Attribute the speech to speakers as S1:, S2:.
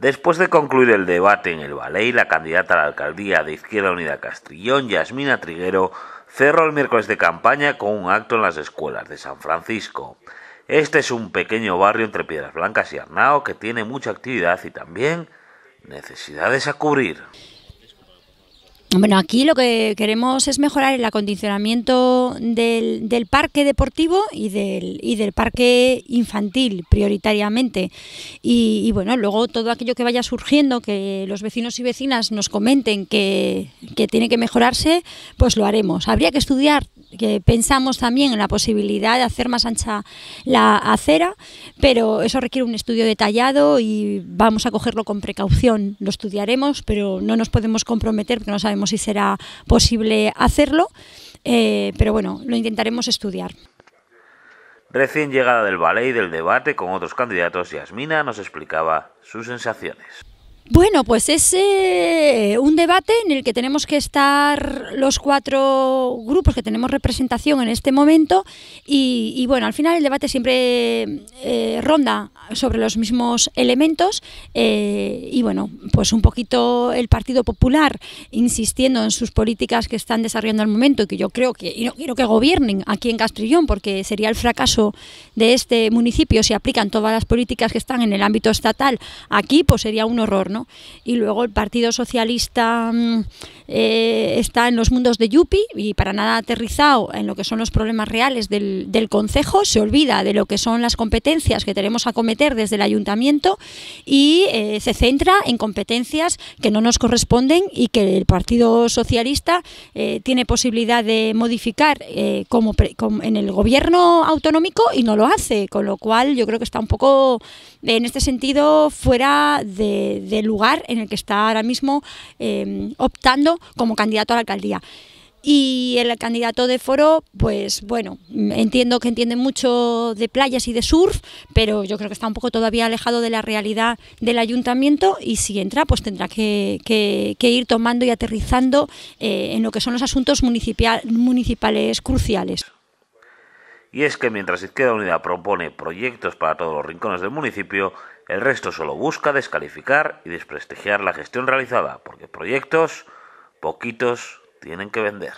S1: Después de concluir el debate en el Ballet, la candidata a la alcaldía de Izquierda Unida Castrillón, Yasmina Triguero, cerró el miércoles de campaña con un acto en las escuelas de San Francisco. Este es un pequeño barrio entre Piedras Blancas y Arnao que tiene mucha actividad y también necesidades a cubrir.
S2: Bueno, aquí lo que queremos es mejorar el acondicionamiento del, parque deportivo y del, del, parque infantil prioritariamente. Y, bueno, luego todo aquello que vaya surgiendo, que los vecinos y vecinas nos comenten que, que tiene que mejorarse, pues lo haremos. Habría que estudiar pensamos también en la posibilidad de hacer más ancha la acera, pero eso requiere un estudio detallado y vamos a cogerlo con precaución. Lo estudiaremos, pero no nos podemos comprometer porque no sabemos si será posible hacerlo, eh, pero bueno, lo intentaremos estudiar.
S1: Recién llegada del ballet y del debate con otros candidatos, Yasmina nos explicaba sus sensaciones.
S2: Bueno, pues es eh, un debate en el que tenemos que estar los cuatro grupos que tenemos representación en este momento y, bueno, al final el debate siempre eh, ronda sobre los mismos elementos eh, y bueno, pues un poquito el Partido Popular insistiendo en sus políticas que están desarrollando al momento y que yo creo que no quiero que gobiernen aquí en Castrillón porque sería el fracaso de este municipio si aplican todas las políticas que están en el ámbito estatal aquí, pues sería un horror, ¿no? Y luego el Partido Socialista mm, eh, está en los mundos de Yupi y para nada aterrizado en lo que son los problemas reales del, del Consejo, se olvida de lo que son las competencias que tenemos a cometer desde el Ayuntamiento y eh, se centra en competencias que no nos corresponden y que el Partido Socialista eh, tiene posibilidad de modificar como, en el gobierno autonómico y no lo hace, con lo cual yo creo que está un poco en este sentido fuera del de lugar en el que está ahora mismo optando como candidato a la alcaldía. Y el candidato de foro, pues bueno, entiendo que entiende mucho de playas y de surf, pero yo creo que está un poco todavía alejado de la realidad del ayuntamiento y si entra, pues tendrá que, que, ir tomando y aterrizando eh, en lo que son los asuntos municipales cruciales.
S1: Y es que mientras Izquierda Unida propone proyectos para todos los rincones del municipio, el resto solo busca descalificar y desprestigiar la gestión realizada, porque proyectos poquitos tienen que vender.